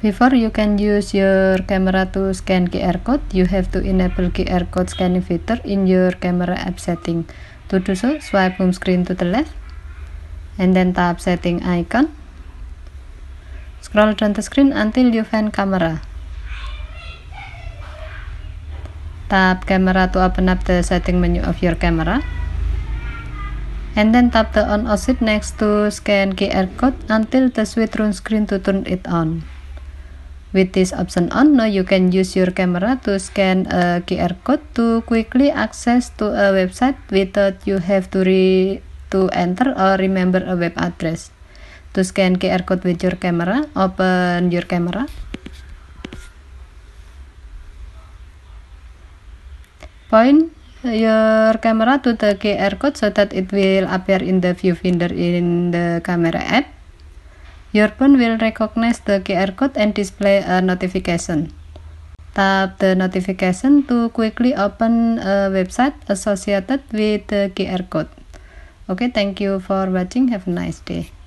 Before you can use your camera to scan QR code, you have to enable QR code scanning feature in your camera app setting. To do so, swipe home screen to the left and then tap setting icon. Scroll down the screen until you find camera. Tap camera to open up the setting menu of your camera. And then tap the on off switch next to scan QR code until the switch runs green to turn it on. With this option on now you can use your camera to scan a QR code to quickly access to a website without you have to re to enter or remember a web address. To scan QR code with your camera, open your camera. Point your camera to the QR code so that it will appear in the viewfinder in the camera app. Your phone will recognize the QR code and display a notification. Tap the notification to quickly open a website associated with the QR code. Okay, thank you for watching. Have a nice day.